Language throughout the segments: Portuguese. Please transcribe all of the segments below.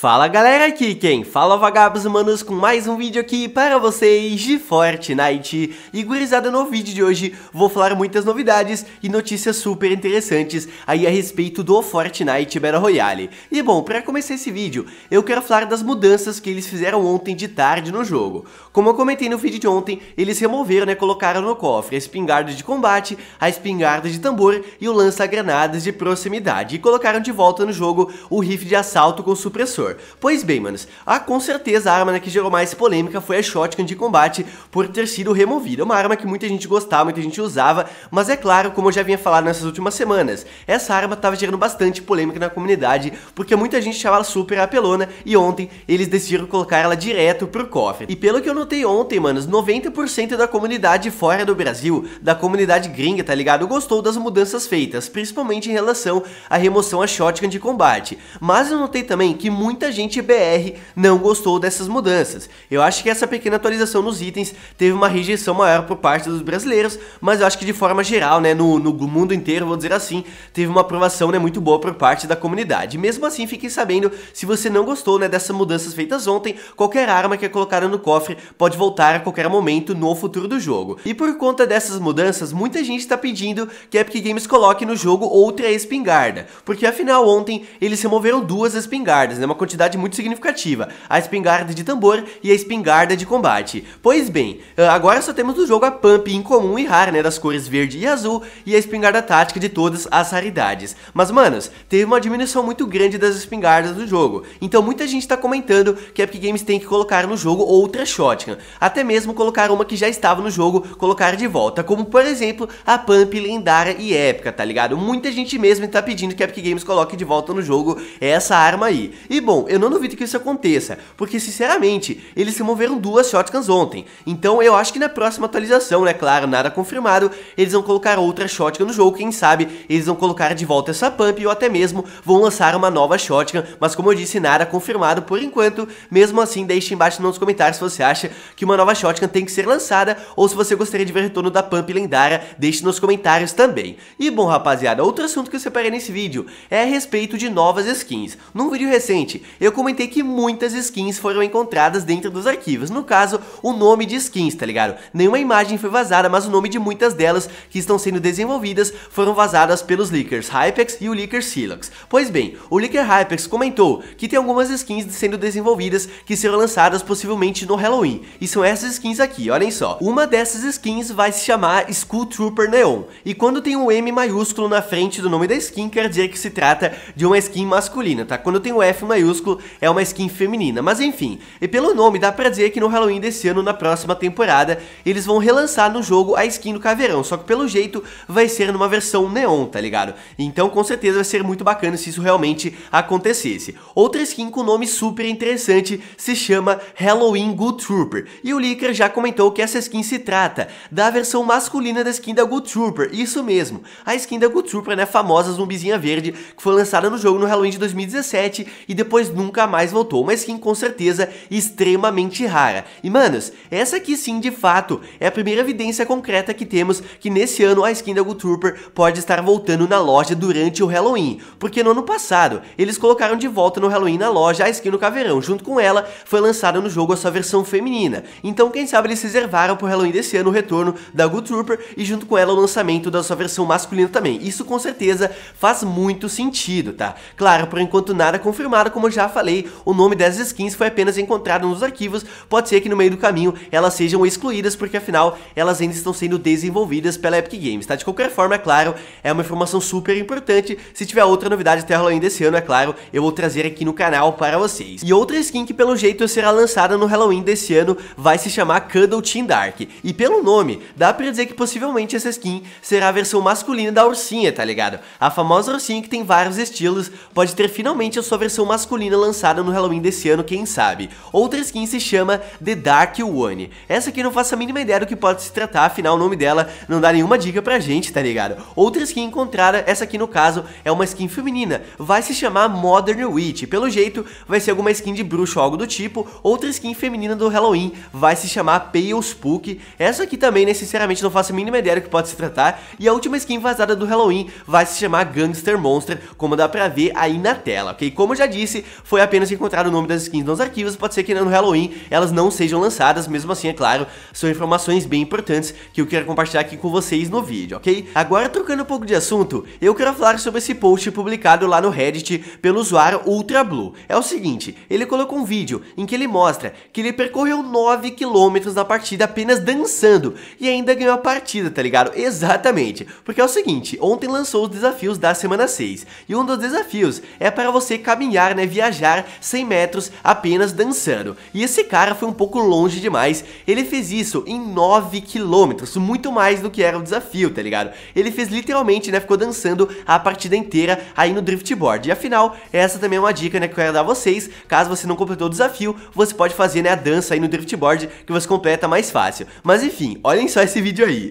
Fala galera aqui quem fala é vagabos humanos com mais um vídeo aqui para vocês de Fortnite E gurizada no vídeo de hoje vou falar muitas novidades e notícias super interessantes aí a respeito do Fortnite Battle Royale E bom, para começar esse vídeo eu quero falar das mudanças que eles fizeram ontem de tarde no jogo Como eu comentei no vídeo de ontem, eles removeram né, colocaram no cofre a espingarda de combate, a espingarda de tambor e o lança-granadas de proximidade E colocaram de volta no jogo o rifle de assalto com supressor anterior. Pois bem, manos, ah, com certeza a arma que gerou mais polêmica foi a shotgun de combate por ter sido removida. Uma arma que muita gente gostava, muita gente usava, mas é claro, como eu já vinha falado nessas últimas semanas, essa arma estava gerando bastante polêmica na comunidade, porque muita gente achava ela super apelona e ontem eles decidiram colocar ela direto pro cofre. E pelo que eu notei ontem, manos, 90% da comunidade fora do Brasil, da comunidade gringa, tá ligado? Gostou das mudanças feitas, principalmente em relação à remoção à shotgun de combate. Mas eu notei também que muito muita gente BR não gostou dessas mudanças. Eu acho que essa pequena atualização nos itens teve uma rejeição maior por parte dos brasileiros, mas eu acho que de forma geral, né, no, no mundo inteiro, vou dizer assim, teve uma aprovação né, muito boa por parte da comunidade. Mesmo assim, fiquem sabendo, se você não gostou né, dessas mudanças feitas ontem, qualquer arma que é colocada no cofre pode voltar a qualquer momento no futuro do jogo. E por conta dessas mudanças, muita gente está pedindo que a Epic Games coloque no jogo outra espingarda, porque afinal ontem eles removeram duas espingardas, né, uma quantidade muito significativa, a espingarda de tambor e a espingarda de combate. Pois bem, eh, agora só temos no jogo a pump incomum e rara, né, das cores verde e azul, e a espingarda tática de todas as raridades. Mas, manos, teve uma diminuição muito grande das espingardas do jogo, então muita gente tá comentando que a Epic Games tem que colocar no jogo outra shotgun, até mesmo colocar uma que já estava no jogo, colocar de volta, como por exemplo a pump lendária e épica, tá ligado? Muita gente mesmo tá pedindo que a Epic Games coloque de volta no jogo essa arma aí. E bom, Bom, eu não duvido que isso aconteça, porque sinceramente, eles removeram duas shotguns ontem, então eu acho que na próxima atualização, né, claro, nada confirmado, eles vão colocar outra shotgun no jogo, quem sabe eles vão colocar de volta essa pump ou até mesmo vão lançar uma nova shotgun, mas como eu disse, nada confirmado por enquanto, mesmo assim, deixe embaixo nos comentários se você acha que uma nova shotgun tem que ser lançada ou se você gostaria de ver o retorno da pump lendária, deixe nos comentários também. E bom, rapaziada, outro assunto que eu separei nesse vídeo é a respeito de novas skins. Num vídeo recente, eu comentei que muitas skins foram encontradas dentro dos arquivos. No caso, o nome de skins, tá ligado? Nenhuma imagem foi vazada, mas o nome de muitas delas que estão sendo desenvolvidas foram vazadas pelos leakers Hypex e o leaker Silux. Pois bem, o leaker Hypex comentou que tem algumas skins sendo desenvolvidas que serão lançadas possivelmente no Halloween. E são essas skins aqui, olhem só. Uma dessas skins vai se chamar School Trooper Neon. E quando tem um M maiúsculo na frente do nome da skin, quer dizer que se trata de uma skin masculina, tá? Quando tem o um F maiúsculo minúsculo, é uma skin feminina. Mas enfim, e pelo nome dá pra dizer que no Halloween desse ano, na próxima temporada, eles vão relançar no jogo a skin do Caveirão, só que pelo jeito vai ser numa versão neon, tá ligado? Então com certeza vai ser muito bacana se isso realmente acontecesse. Outra skin com nome super interessante se chama Halloween Good Trooper, e o Licker já comentou que essa skin se trata da versão masculina da skin da Good Trooper, isso mesmo, a skin da Good Trooper, né, famosa zumbizinha verde, que foi lançada no jogo no Halloween de 2017 e depois depois nunca mais voltou, uma skin com certeza extremamente rara. E manos, essa aqui sim de fato é a primeira evidência concreta que temos que nesse ano a skin da Good Trooper pode estar voltando na loja durante o Halloween, porque no ano passado eles colocaram de volta no Halloween na loja a skin do Caveirão, junto com ela foi lançada no jogo a sua versão feminina, então quem sabe eles reservaram pro Halloween desse ano o retorno da Good Trooper e junto com ela o lançamento da sua versão masculina também, isso com certeza faz muito sentido, tá? Claro, por enquanto nada confirmado como já falei, o nome das skins foi apenas encontrado nos arquivos, pode ser que no meio do caminho elas sejam excluídas, porque afinal elas ainda estão sendo desenvolvidas pela Epic Games, tá? De qualquer forma, é claro, é uma informação super importante, se tiver outra novidade até Halloween desse ano, é claro, eu vou trazer aqui no canal para vocês. E outra skin que pelo jeito será lançada no Halloween desse ano vai se chamar Cuddle Team Dark, e pelo nome, dá pra dizer que possivelmente essa skin será a versão masculina da ursinha, tá ligado? A famosa ursinha que tem vários estilos, pode ter finalmente a sua versão masculina masculina lançada no Halloween desse ano, quem sabe. Outra skin se chama The Dark One. Essa aqui não faço a mínima ideia do que pode se tratar, afinal o nome dela não dá nenhuma dica pra gente, tá ligado? Outra skin encontrada, essa aqui no caso, é uma skin feminina, vai se chamar Modern Witch. Pelo jeito, vai ser alguma skin de bruxo ou algo do tipo. Outra skin feminina do Halloween vai se chamar Pale Spook. Essa aqui também, né, sinceramente, não faço a mínima ideia do que pode se tratar. E a última skin vazada do Halloween vai se chamar Gangster Monster, como dá pra ver aí na tela, ok? Como eu já disse, foi apenas encontrar o nome das skins nos arquivos, pode ser que no Halloween elas não sejam lançadas, mesmo assim, é claro, são informações bem importantes que eu quero compartilhar aqui com vocês no vídeo, ok? Agora, trocando um pouco de assunto, eu quero falar sobre esse post publicado lá no Reddit pelo usuário UltraBlue. É o seguinte, ele colocou um vídeo em que ele mostra que ele percorreu 9 km na partida apenas dançando e ainda ganhou a partida, tá ligado? Exatamente, porque é o seguinte, ontem lançou os desafios da semana 6 e um dos desafios é para você caminhar, né, via viajar 100 metros apenas dançando. E esse cara foi um pouco longe demais, ele fez isso em 9 quilômetros, muito mais do que era o desafio, tá ligado? Ele fez literalmente, né, ficou dançando a partida inteira aí no driftboard. E afinal, essa também é uma dica, né, que eu quero dar a vocês, caso você não completou o desafio, você pode fazer, né, a dança aí no driftboard que você completa mais fácil. Mas enfim, olhem só esse vídeo aí.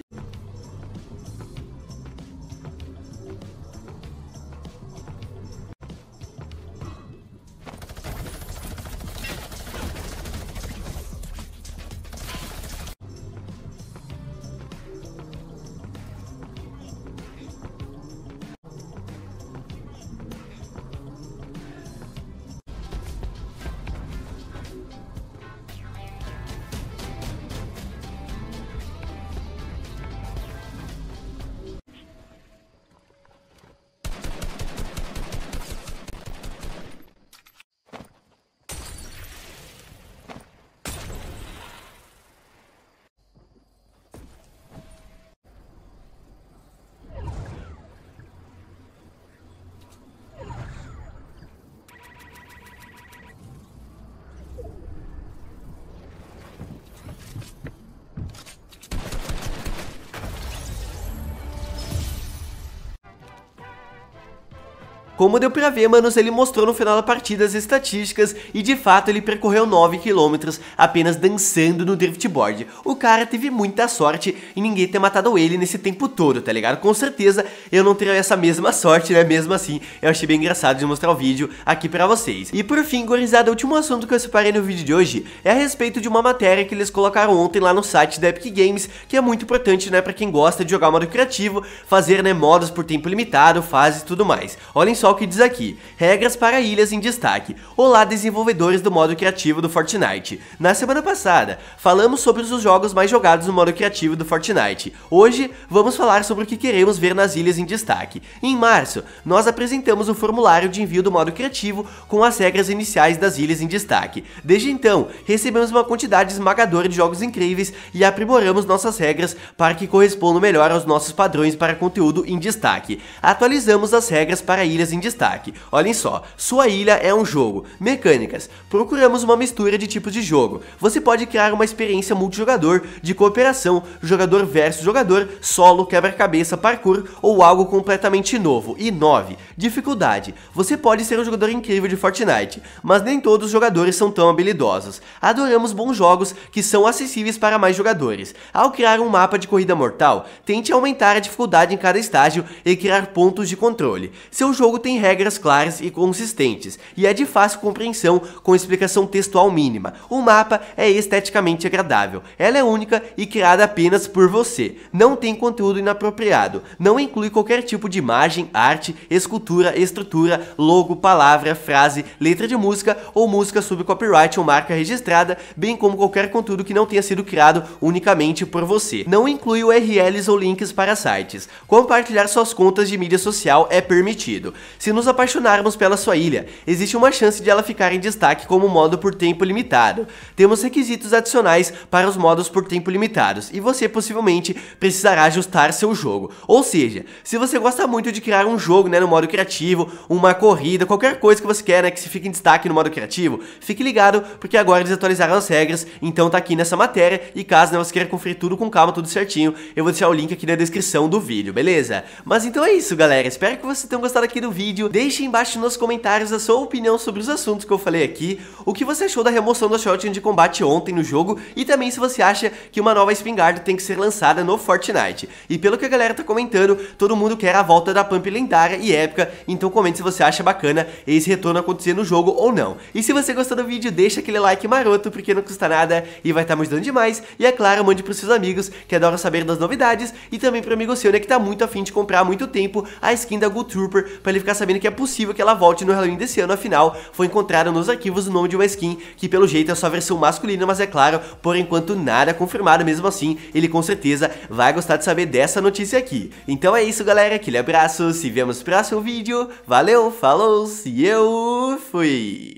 Como deu pra ver, Manos, ele mostrou no final da partida as estatísticas e de fato ele percorreu 9 km apenas dançando no driftboard. O cara teve muita sorte e ninguém ter matado ele nesse tempo todo, tá ligado? Com certeza eu não teria essa mesma sorte, né? Mesmo assim, eu achei bem engraçado de mostrar o vídeo aqui pra vocês. E por fim, gorizada, o último assunto que eu separei no vídeo de hoje é a respeito de uma matéria que eles colocaram ontem lá no site da Epic Games, que é muito importante, né, pra quem gosta de jogar modo criativo, fazer, né, modos por tempo limitado, fases e tudo mais. Olhem só só o que diz aqui. Regras para ilhas em destaque. Olá, desenvolvedores do modo criativo do Fortnite. Na semana passada, falamos sobre os jogos mais jogados no modo criativo do Fortnite. Hoje, vamos falar sobre o que queremos ver nas ilhas em destaque. Em março, nós apresentamos o formulário de envio do modo criativo com as regras iniciais das ilhas em destaque. Desde então, recebemos uma quantidade esmagadora de jogos incríveis e aprimoramos nossas regras para que correspondam melhor aos nossos padrões para conteúdo em destaque. Atualizamos as regras para ilhas em em destaque. Olhem só, sua ilha é um jogo. Mecânicas. Procuramos uma mistura de tipos de jogo. Você pode criar uma experiência multijogador, de cooperação, jogador versus jogador, solo, quebra-cabeça, parkour ou algo completamente novo. E 9. Dificuldade. Você pode ser um jogador incrível de Fortnite, mas nem todos os jogadores são tão habilidosos. Adoramos bons jogos que são acessíveis para mais jogadores. Ao criar um mapa de corrida mortal, tente aumentar a dificuldade em cada estágio e criar pontos de controle. Seu jogo tem tem regras claras e consistentes, e é de fácil compreensão com explicação textual mínima. O mapa é esteticamente agradável, ela é única e criada apenas por você. Não tem conteúdo inapropriado, não inclui qualquer tipo de imagem, arte, escultura, estrutura, logo, palavra, frase, letra de música ou música sob copyright ou marca registrada, bem como qualquer conteúdo que não tenha sido criado unicamente por você. Não inclui URLs ou links para sites. Compartilhar suas contas de mídia social é permitido. Se nos apaixonarmos pela sua ilha, existe uma chance de ela ficar em destaque como modo por tempo limitado. Temos requisitos adicionais para os modos por tempo limitados, e você possivelmente precisará ajustar seu jogo. Ou seja, se você gosta muito de criar um jogo né, no modo criativo, uma corrida, qualquer coisa que você quer né, que se fique em destaque no modo criativo, fique ligado, porque agora eles atualizaram as regras, então tá aqui nessa matéria, e caso né, você queira conferir tudo com calma, tudo certinho, eu vou deixar o link aqui na descrição do vídeo, beleza? Mas então é isso, galera, espero que vocês tenham gostado aqui do vídeo, vídeo, deixe embaixo nos comentários a sua opinião sobre os assuntos que eu falei aqui, o que você achou da remoção do shotgun de combate ontem no jogo e também se você acha que uma nova espingarda tem que ser lançada no Fortnite. E pelo que a galera tá comentando, todo mundo quer a volta da pump lendária e épica, então comente se você acha bacana esse retorno acontecer no jogo ou não. E se você gostou do vídeo, deixa aquele like maroto, porque não custa nada e vai estar tá me ajudando demais. E é claro, mande pros seus amigos que adoram saber das novidades e também pro amigo seu né, que tá muito afim de comprar há muito tempo a skin da Good Trooper pra ele ficar sabendo que é possível que ela volte no Halloween desse ano, afinal, foi encontrado nos arquivos o nome de uma skin, que pelo jeito é só a versão masculina, mas é claro, por enquanto nada confirmado, mesmo assim, ele com certeza vai gostar de saber dessa notícia aqui. Então é isso galera, aquele abraço, se vemos no próximo vídeo, valeu, falou, e eu fui!